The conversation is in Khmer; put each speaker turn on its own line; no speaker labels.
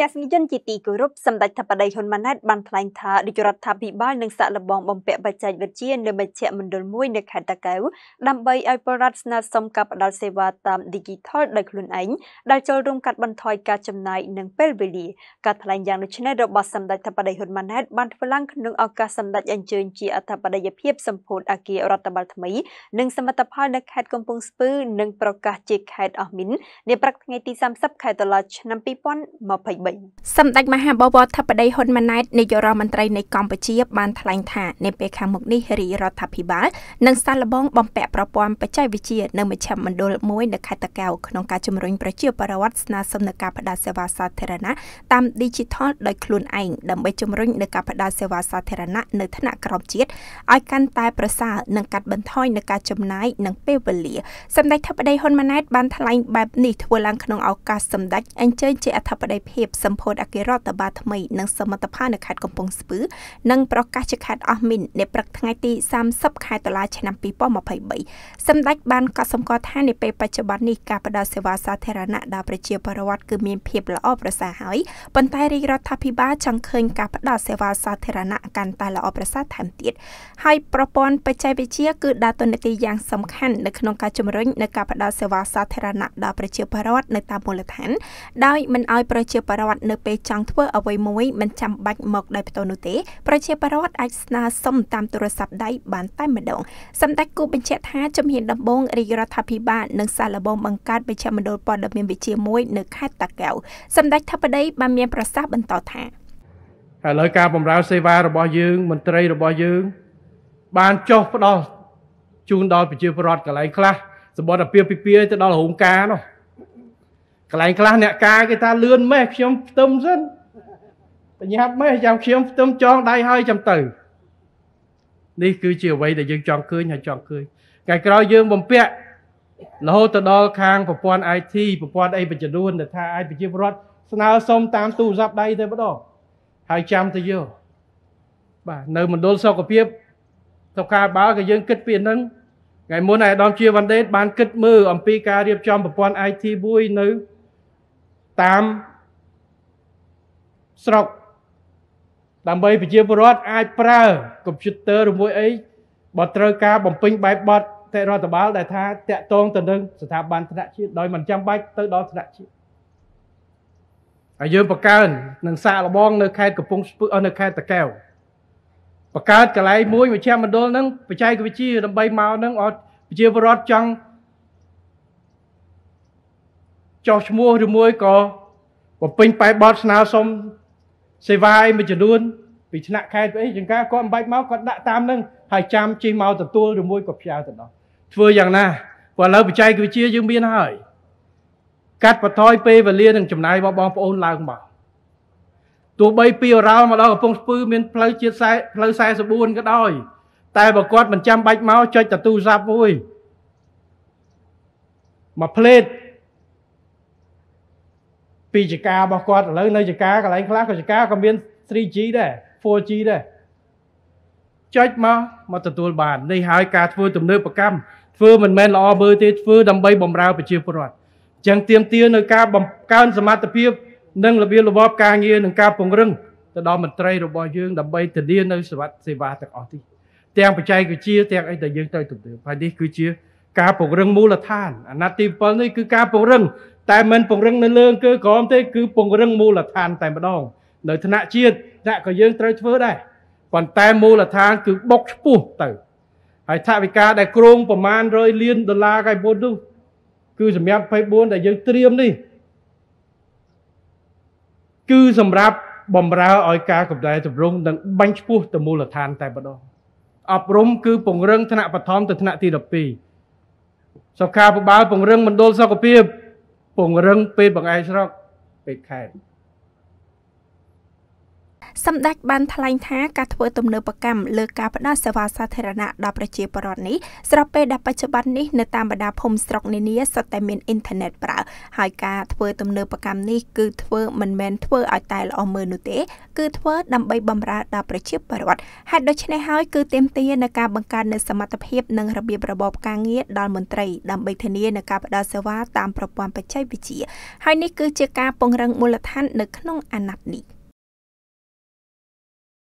ទស្សនិកជនជាទីគោរពសម្ដេចថាបតីហ៊ុនម៉ាណែតបានថ្លែងថារាជរដ្ឋាភិបាលនឹងសាក់លបងបំពាក់បច្ចេកវិទ្យានៅមជ្ឈមណ្ឌលមួយនៅខេត្តតាកែវដើម្បីឲ្យបរដ្ឋស្នើសុំការផ្តល់សេវាតាម Digital ដោយខ្លួនឯងដែលចូលរួមកាត់បន្ថយការចំណាយនិងពេលវេលាការថ្លែងយ៉ាងដូចនេះរបស់សម្ដេចថាបតីហ៊ុនម៉ាណែតបានធ្វើឡើងក្នុងឱកាសសម្ដេចអញ្ជើញជាអធិបតីភាពសម្ពោធអគាររដ្ឋបាលថ្មីនិងសមិទ្ធផលនៅខេត្តកំពង់ស្ពឺនិងប្រកាសជាខេត្តអស់មីននាព្រឹកថ្ងៃទី30ខែតុលាឆ្នាំ2023វិញសម្ដេចមហាបវរធិបតីហ៊ុនម៉ាណែតនាយករដ្ឋមន្ត្រីនៃកម្ពុជាបានថ្លែងថានៅពេលខាងមុខនេះរាជរដ្ឋាភិបាលនឹងសាកល្បងបំពាក់ប្រព័ន្ធបច្ចេកវិទ្យានៅមជ្ឈមណ្ឌលមួយនៅខេត្តតាកែវក្នុងការជំរុញប្រជាពលរដ្ឋស្នើសុំនឹងការផ្តល់សេវាសាធារណៈតាម Digital ដោយខ្លួនឯងដើម្បីជំរុញនឹងការផ្តល់សេវាសាធារណៈនៅថ្នាក់ក្រោមជាតិឲ្យកាន់តែប្រសើរនិងកាត់បន្ថយនឹងការចំណាយនិងពេលវេលាសម្ដេចធិបតីហ៊ុនម៉ាណែតបានថ្លែងបែបនេះធ្វើឡើងក្នុងឱកាសសម្ដេចអញ្ជើញជាអធិបតីភាពសម្ពោធអគាររដ្ឋបាលថ្មីនិងសមិទ្ធផលនៅខេត្តកំពង់ស្ពឺ និងប្រកាសជាខេត្តអស់មីននៅព្រឹកថ្ងៃទី30ខែតុលាឆ្នាំ2023សម្ដេចបានកត់សម្គាល់ថានាពេលបច្ចុប្បន្ននេះការផ្តល់សេវាសាធារណៈដល់ប្រជាពលរដ្ឋគឺមានភាពល្អប្រសើរហើយប៉ុន្តែរាជរដ្ឋាភិបាលចង់ឃើញការផ្តល់សេវាសាធារណៈកាន់តែល្អប្រសើរថែមទៀតហើយប្រព័ន្ធបច្ចេកវិទ្យាគឺដើរតួនាទីយ៉ាងសំខាន់នៅក្នុងការជំរុញនៅការផ្តល់សេវាសាធារណៈដល់ប្រជាពលរដ្ឋនៅតាមមូលដ្ឋានដោយមិនឲ្យប្រជាពលរដ្ឋនៅពេលចង់ធ្វើអ្វីមួយមិនចាំបាច់មកដោយផ្ទាល់នោះទេប្រជាពលរដ្ឋអាចស្នើសុំតាមទូរស័ព្ទដៃបានតែម្ដងសម្ដេចគូបញ្ជាក់ថាជំហានដំបូងរាជរដ្ឋាភិបាលនឹងសាកល្បងបង្កើតមជ្ឈមណ្ឌលព័ត៌មានវិជាមួយនៅខេត្តតាកែវសម្ដេចថាបដីបានមានប្រសាសន៍បន្តថាឥ
ឡូវការបម្រើសេវារបស់យើងមន្ត្រីរបស់យើងបានចុះផ្ដោះជូនដល់ប្រជាពលរដ្ឋកន្លែងខ្លះសម្បត្តិអាពាហ៍ពិពាហ៍ទៅដល់រោងការនោះកន្លែងខ្លះអ្នកកាយគេថាលឿនម៉េះខ្ញុំផ្ទឹមសិនបញ្ញាប់ម៉េះចាំខ្ញុំផ្ទឹមចងដៃហើយចាំទៅនេះគឺជាអ្វីដែលយើងចង់ឃើញហើយចង់ឃើញថ្ងៃក្រោយយើងបំពាក់រហូតទៅដល់ខាងប្រព័ន្ធ IT ប្រព័ន្ធអីបញ្ជនដែលថាអាចប្រជាពលរដ្ឋស្នើសុំតាមទូរស័ព្ទដៃតែម្ដងហើយចាំទៅយកបាទនៅមណ្ឌលសុខភាពសុខាភិបាលក៏យើងគិតពីហ្នឹងថ្ងៃមុនឯកឧត្តមជាវណ្ដេតបានគិតមើលអំពីការរៀបចំប្រព័ន្ធ IT មួយនៅតាមស្រុកដើម្បីប្រជាពលរដ្ឋអាចប្រើកុំព្យូទ័រឬមួយអីបើត្រូវការបំពេញបែបបទតែរដ្ឋបាលដែលថាតាក់ទងទៅនឹងស្ថាប័នថ្នាក់ជាតិដោយមិនចាំបាច់ទៅដល់ថ្នាក់ជាតិហើយយើងបង្កើននឹងសាកល្បងនៅខេត្តកំពង់ស្ពឺនៅខេត្តតាកែវបង្កើតកន្លែងមួយមជ្ឈមណ្ឌលហ្នឹងបច្ចេកវិទ្យាដើម្បីមកហ្នឹងអត់ប្រជាពលរដ្ឋចង់ចោះឈ្មោះឬមួយក៏បំពេញបែបបទស្នើសុំសេវាអីមួយចំនួនពីឆ្នាក់ខេត្តអីចង្ការគាត់មិនបាច់មកគាត់ដាក់តាមនឹងហើយចាំជិះមកទទួលឬមួយក៏ផ្សាយទៅដល់ធ្វើយ៉ាងណាព្រោះឥឡូវបច្ចេកវិទ្យាយើងមានហើយ កាត់បន្ថយពេលវេលានឹងចំណាយរបស់បងប្អូនឡើងមកទោះបីពីរ៉ោលមកដល់កំពង់ស្ពឺមានផ្លូវជាតិ40ផ្លូវ44ក៏ដោយតែបើគាត់មិនចាំបាច់មកចុចទៅទូរស័ព្ទមួយមកផ្លេតពីចការរបស់គាត់ឥឡូវនៅចការកន្លែងខ្លះក៏ចការក៏មាន 3G ដែរ 4G ដែរចុចមកមកទទួលបាននេះហើយការធ្វើទំនើបកម្មធ្វើមិនមែនល្អមើលទេធ្វើដើម្បីបំរើប្រជាពលរដ្ឋអញ្ចឹងទៀមទានៅការបំកើនសមត្ថភាពនិងរបៀបរបបការងារនិងការពង្រឹងទៅដល់មន្ត្រីរបស់យើងដើម្បីធានានៅសេវាសេវាទាំងអស់នេះទាំងបច្ចេកវិទ្យាទាំងអីដែលយើងត្រូវទំនើបហើយនេះគឺជាការពង្រឹងមូលដ្ឋានអាណត្តិទី7នេះគឺការពង្រឹងតែមិនពង្រឹងនៅលើគឺក្រមទេគឺពង្រឹងមូលដ្ឋានតែម្ដងនៅថ្នាក់ជាតិថ្នាក់ក៏យើងត្រូវធ្វើដែរប៉ុន្តែមូលដ្ឋានគឺបុកឈ្មោះទៅហើយថវិកាដែលគ្រោងប្រមាណ100លានដុល្លារកាយមុននោះគឺសម្រាប់24ដែលយើងត្រៀមនេះគឺសម្រាប់បំរើឲ្យការកម្ដៅទ្រង់និងបាញ់ឈ្មោះទៅមូលដ្ឋានតែម្ដងអប់រំគឺពង្រឹងថ្នាក់បឋមទៅថ្នាក់ទី12សុខាភិបាលពង្រឹងមណ្ឌលសុខភាពពង្រឹងពេលបង្អែកស្រុកពេលខេត្ត
សម្ដេចបានថ្លែងថាការធ្វើទំនើបកម្មលើការផ្តល់សេវាសាធារណៈដល់ប្រជាពលរដ្ឋនេះស្របពេលដែលបច្ចុប្បន្ននេះនៅតាមបណ្ដាភូមិស្រុកនានាសុទ្ធតែមានអ៊ីនធឺណិតប្រើហើយការធ្វើទំនើបកម្មនេះគឺធ្វើមិនមែនធ្វើឲ្យតែល្អមើលនោះទេគឺធ្វើដើម្បីបម្រើដល់ប្រជាពលរដ្ឋហេតុដូច្នេះហើយគឺទាមទារនៅការបង្កើននូវសមត្ថភាពនិងរបៀបរបបការងារដល់មន្ត្រី ដើម្បីធានានៅការផ្តល់សេវាតាមប្រព័ន្ធបច្ចេកវិទ្យាហើយនេះគឺជាការពង្រឹងមូលដ្ឋាននៅក្នុងអាណត្តិនេះ។